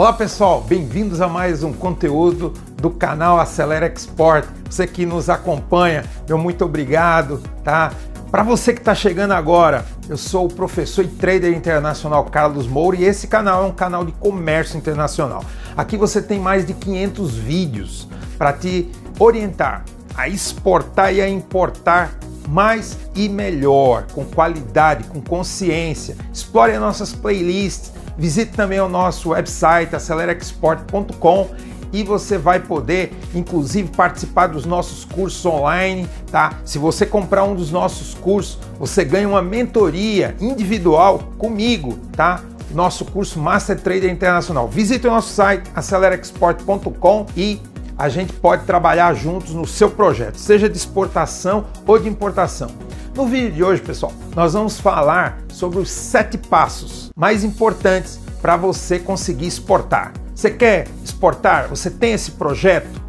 Olá pessoal, bem-vindos a mais um conteúdo do canal Acelera Export. Você que nos acompanha, meu muito obrigado, tá? Para você que está chegando agora, eu sou o professor e trader internacional Carlos Moura e esse canal é um canal de comércio internacional. Aqui você tem mais de 500 vídeos para te orientar a exportar e a importar mais e melhor, com qualidade, com consciência. Explore as nossas playlists Visite também o nosso website acelerexport.com e você vai poder, inclusive, participar dos nossos cursos online, tá? Se você comprar um dos nossos cursos, você ganha uma mentoria individual comigo, tá? Nosso curso Master Trader Internacional. Visite o nosso site acelerexport.com e a gente pode trabalhar juntos no seu projeto, seja de exportação ou de importação. No vídeo de hoje, pessoal, nós vamos falar sobre os sete passos mais importantes para você conseguir exportar. Você quer exportar? Você tem esse projeto?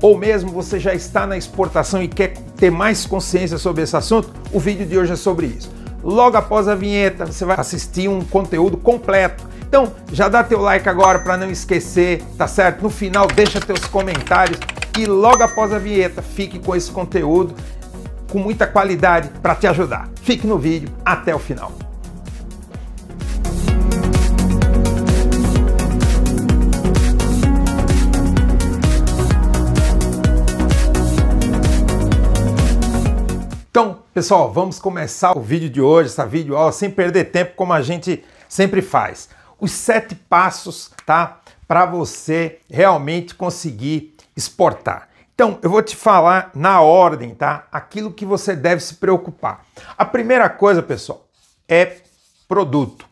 Ou mesmo você já está na exportação e quer ter mais consciência sobre esse assunto? O vídeo de hoje é sobre isso. Logo após a vinheta, você vai assistir um conteúdo completo. Então, já dá teu like agora para não esquecer, tá certo? No final, deixa teus comentários e logo após a vinheta, fique com esse conteúdo com muita qualidade para te ajudar. Fique no vídeo até o final. Então, pessoal, vamos começar o vídeo de hoje, essa vídeo aula, sem perder tempo, como a gente sempre faz. Os sete passos, tá? Para você realmente conseguir exportar. Então, eu vou te falar na ordem, tá? Aquilo que você deve se preocupar. A primeira coisa, pessoal, é produto.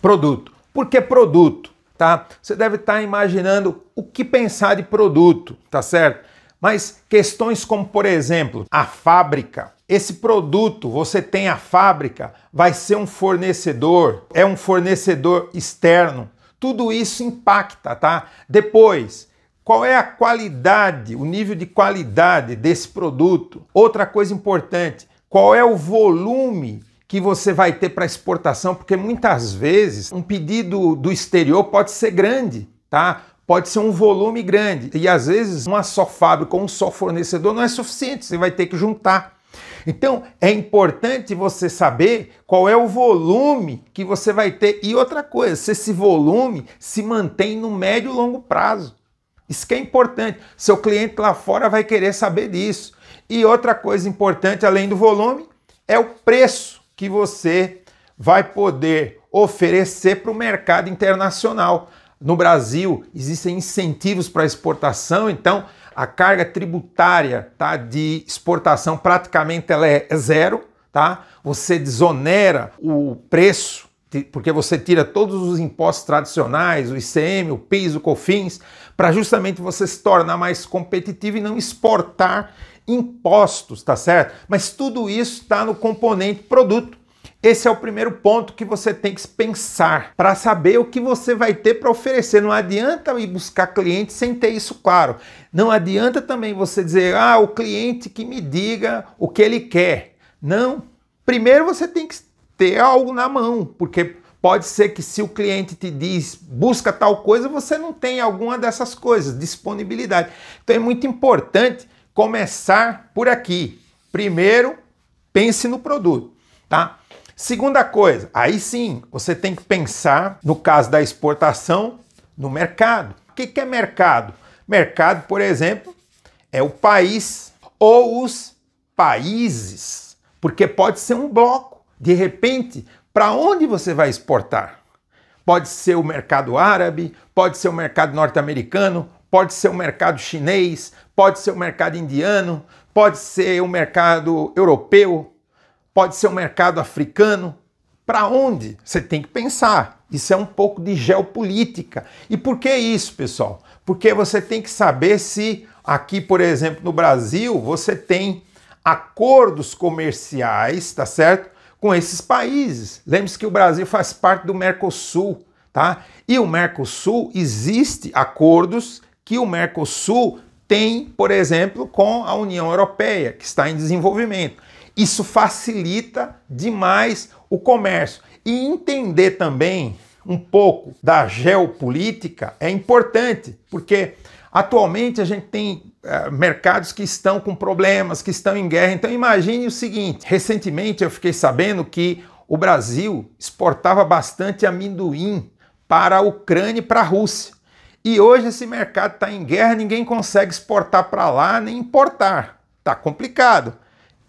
Produto. Por que produto, tá? Você deve estar imaginando o que pensar de produto, tá certo? Mas questões como, por exemplo, a fábrica. Esse produto, você tem a fábrica, vai ser um fornecedor, é um fornecedor externo. Tudo isso impacta, tá? Depois, qual é a qualidade, o nível de qualidade desse produto? Outra coisa importante, qual é o volume que você vai ter para exportação? Porque muitas vezes um pedido do exterior pode ser grande, tá? Pode ser um volume grande. E às vezes uma só fábrica ou um só fornecedor não é suficiente, você vai ter que juntar. Então, é importante você saber qual é o volume que você vai ter. E outra coisa, se esse volume se mantém no médio e longo prazo. Isso que é importante. Seu cliente lá fora vai querer saber disso. E outra coisa importante, além do volume, é o preço que você vai poder oferecer para o mercado internacional. No Brasil, existem incentivos para exportação, então a carga tributária tá, de exportação praticamente ela é zero. Tá? Você desonera o preço porque você tira todos os impostos tradicionais, o ICM, o PIS, o COFINS, para justamente você se tornar mais competitivo e não exportar impostos, tá certo? Mas tudo isso está no componente produto. Esse é o primeiro ponto que você tem que pensar para saber o que você vai ter para oferecer. Não adianta ir buscar cliente sem ter isso claro. Não adianta também você dizer, ah, o cliente que me diga o que ele quer. Não. Primeiro você tem que ter algo na mão, porque pode ser que se o cliente te diz busca tal coisa, você não tem alguma dessas coisas, disponibilidade. Então é muito importante começar por aqui. Primeiro, pense no produto, tá? Segunda coisa, aí sim, você tem que pensar, no caso da exportação, no mercado. O que é mercado? Mercado, por exemplo, é o país ou os países, porque pode ser um bloco de repente, para onde você vai exportar? Pode ser o mercado árabe, pode ser o mercado norte-americano, pode ser o mercado chinês, pode ser o mercado indiano, pode ser o mercado europeu, pode ser o mercado africano. Para onde? Você tem que pensar. Isso é um pouco de geopolítica. E por que isso, pessoal? Porque você tem que saber se aqui, por exemplo, no Brasil, você tem acordos comerciais, tá certo? com esses países. Lembre-se que o Brasil faz parte do Mercosul, tá? E o Mercosul existe acordos que o Mercosul tem, por exemplo, com a União Europeia, que está em desenvolvimento. Isso facilita demais o comércio. E entender também um pouco da geopolítica é importante, porque Atualmente a gente tem eh, mercados que estão com problemas, que estão em guerra. Então imagine o seguinte: recentemente eu fiquei sabendo que o Brasil exportava bastante amendoim para a Ucrânia e para a Rússia. E hoje esse mercado está em guerra, ninguém consegue exportar para lá nem importar. Está complicado.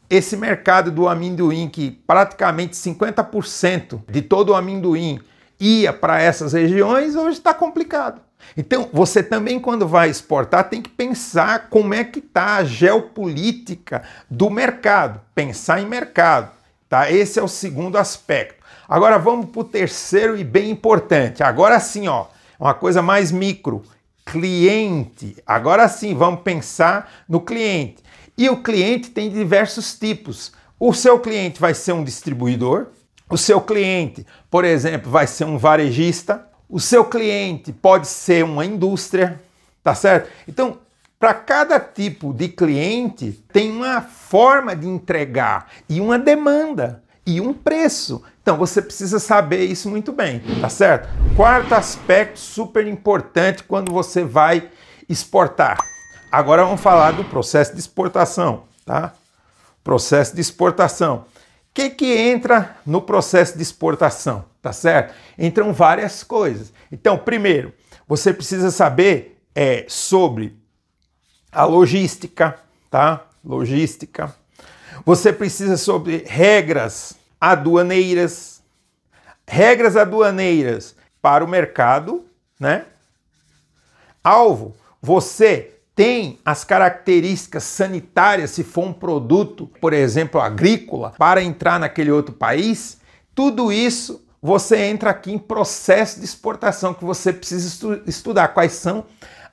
Esse mercado do amendoim, que praticamente 50% de todo o amendoim ia para essas regiões, hoje está complicado. Então, você também, quando vai exportar, tem que pensar como é que está a geopolítica do mercado. Pensar em mercado, tá? Esse é o segundo aspecto. Agora vamos para o terceiro e bem importante. Agora sim, ó, uma coisa mais micro. Cliente. Agora sim, vamos pensar no cliente. E o cliente tem diversos tipos. O seu cliente vai ser um distribuidor, o seu cliente, por exemplo, vai ser um varejista, o seu cliente pode ser uma indústria, tá certo? Então, para cada tipo de cliente, tem uma forma de entregar e uma demanda e um preço. Então, você precisa saber isso muito bem, tá certo? Quarto aspecto super importante quando você vai exportar. Agora vamos falar do processo de exportação, tá? Processo de exportação que, que entra no processo de exportação, tá certo? Entram várias coisas. Então, primeiro, você precisa saber é, sobre a logística, tá? Logística. Você precisa sobre regras aduaneiras, regras aduaneiras para o mercado, né? Alvo, você tem as características sanitárias, se for um produto, por exemplo, agrícola, para entrar naquele outro país, tudo isso você entra aqui em processo de exportação que você precisa estu estudar quais são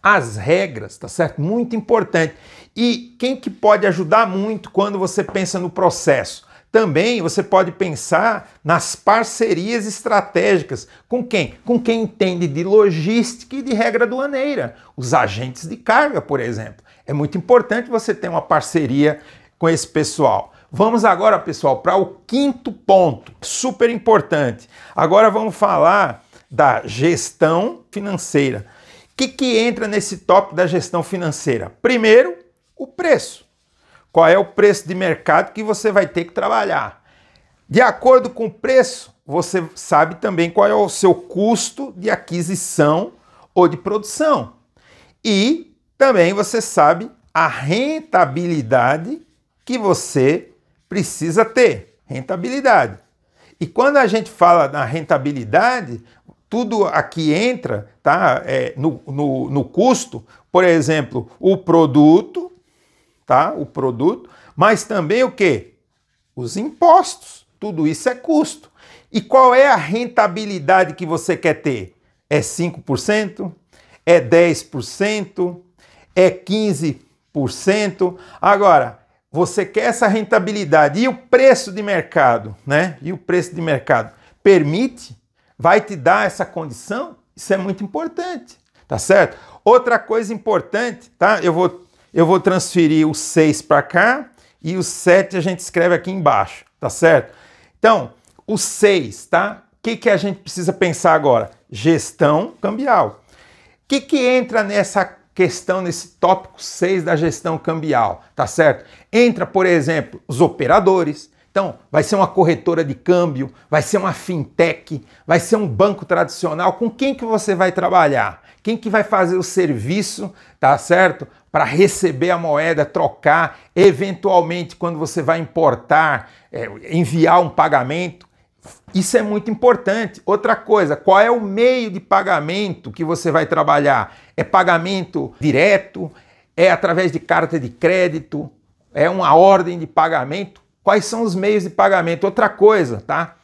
as regras, tá certo? Muito importante. E quem que pode ajudar muito quando você pensa no processo? Também você pode pensar nas parcerias estratégicas. Com quem? Com quem entende de logística e de regra aduaneira. Os agentes de carga, por exemplo. É muito importante você ter uma parceria com esse pessoal. Vamos agora, pessoal, para o quinto ponto, super importante. Agora vamos falar da gestão financeira. O que, que entra nesse top da gestão financeira? Primeiro, o preço qual é o preço de mercado que você vai ter que trabalhar. De acordo com o preço, você sabe também qual é o seu custo de aquisição ou de produção. E também você sabe a rentabilidade que você precisa ter. Rentabilidade. E quando a gente fala na rentabilidade, tudo aqui entra tá, é, no, no, no custo, por exemplo, o produto, tá? O produto, mas também o que? Os impostos. Tudo isso é custo. E qual é a rentabilidade que você quer ter? É 5%? É 10%? É 15%? Agora, você quer essa rentabilidade e o preço de mercado, né? E o preço de mercado permite? Vai te dar essa condição? Isso é muito importante, tá certo? Outra coisa importante, tá? Eu vou eu vou transferir o 6 para cá e o 7 a gente escreve aqui embaixo, tá certo? Então, o 6, tá? O que, que a gente precisa pensar agora? Gestão cambial. O que, que entra nessa questão, nesse tópico 6 da gestão cambial, tá certo? Entra, por exemplo, os operadores, então, vai ser uma corretora de câmbio, vai ser uma fintech, vai ser um banco tradicional. Com quem que você vai trabalhar? Quem que vai fazer o serviço, tá certo? Para receber a moeda, trocar, eventualmente quando você vai importar, é, enviar um pagamento. Isso é muito importante. Outra coisa, qual é o meio de pagamento que você vai trabalhar? É pagamento direto? É através de carta de crédito? É uma ordem de pagamento? Quais são os meios de pagamento? Outra coisa, tá?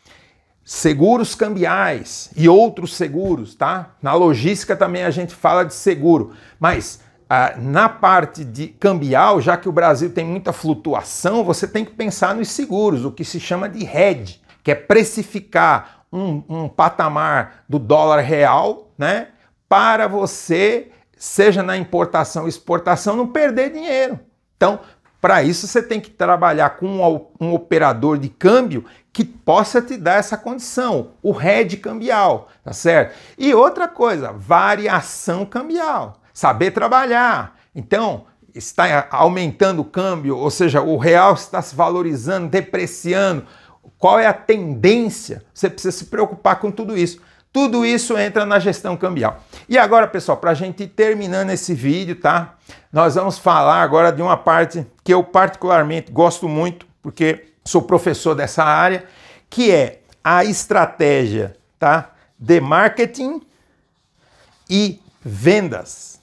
seguros cambiais e outros seguros, tá? Na logística também a gente fala de seguro, mas ah, na parte de cambial, já que o Brasil tem muita flutuação, você tem que pensar nos seguros, o que se chama de hedge, que é precificar um, um patamar do dólar real, né? Para você, seja na importação exportação, não perder dinheiro. Então, para isso, você tem que trabalhar com um operador de câmbio que possa te dar essa condição, o head cambial, tá certo? E outra coisa, variação cambial, saber trabalhar. Então, está aumentando o câmbio, ou seja, o real está se valorizando, depreciando. Qual é a tendência? Você precisa se preocupar com tudo isso. Tudo isso entra na gestão cambial. E agora, pessoal, para a gente ir terminando esse vídeo, tá? Nós vamos falar agora de uma parte que eu particularmente gosto muito, porque sou professor dessa área, que é a estratégia tá? de marketing e vendas.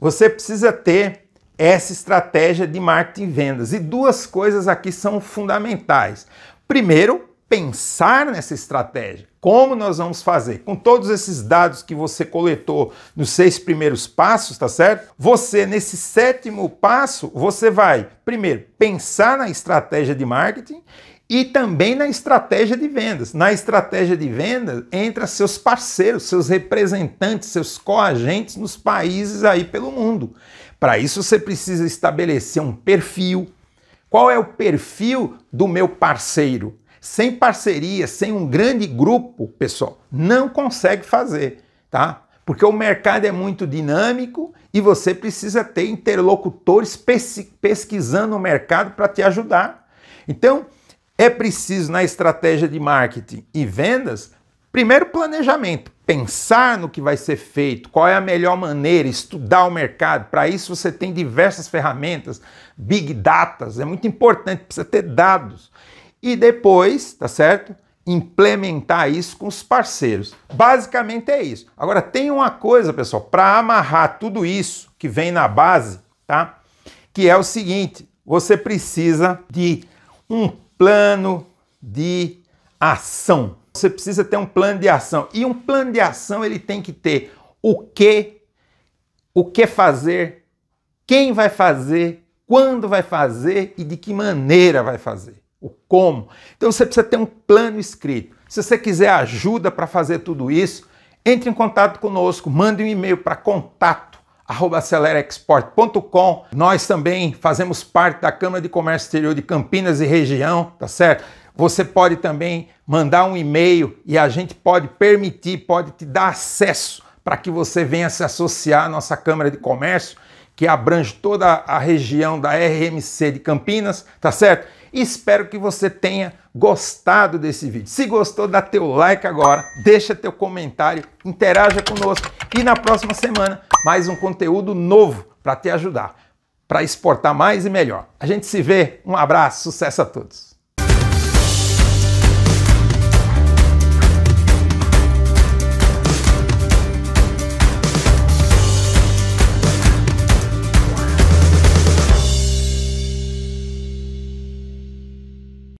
Você precisa ter essa estratégia de marketing e vendas. E duas coisas aqui são fundamentais. Primeiro, pensar nessa estratégia. Como nós vamos fazer? Com todos esses dados que você coletou nos seis primeiros passos, tá certo? Você, nesse sétimo passo, você vai, primeiro, pensar na estratégia de marketing e também na estratégia de vendas. Na estratégia de vendas, entra seus parceiros, seus representantes, seus coagentes nos países aí pelo mundo. Para isso, você precisa estabelecer um perfil. Qual é o perfil do meu parceiro? sem parceria, sem um grande grupo, pessoal, não consegue fazer, tá? Porque o mercado é muito dinâmico e você precisa ter interlocutores pesquisando o mercado para te ajudar. Então, é preciso na estratégia de marketing e vendas, primeiro planejamento, pensar no que vai ser feito, qual é a melhor maneira, estudar o mercado. Para isso você tem diversas ferramentas, big datas, é muito importante, precisa ter dados e depois, tá certo? Implementar isso com os parceiros. Basicamente é isso. Agora tem uma coisa, pessoal, para amarrar tudo isso que vem na base, tá? Que é o seguinte: você precisa de um plano de ação. Você precisa ter um plano de ação. E um plano de ação ele tem que ter o que, o que fazer, quem vai fazer, quando vai fazer e de que maneira vai fazer o como. Então você precisa ter um plano escrito. Se você quiser ajuda para fazer tudo isso, entre em contato conosco, mande um e-mail para contato acelerexport.com. Nós também fazemos parte da Câmara de Comércio Exterior de Campinas e região, tá certo? Você pode também mandar um e-mail e a gente pode permitir, pode te dar acesso para que você venha se associar à nossa Câmara de Comércio, que abrange toda a região da RMC de Campinas, tá certo? Espero que você tenha gostado desse vídeo. Se gostou, dá teu like agora, deixa teu comentário, interaja conosco e na próxima semana mais um conteúdo novo para te ajudar para exportar mais e melhor. A gente se vê, um abraço, sucesso a todos.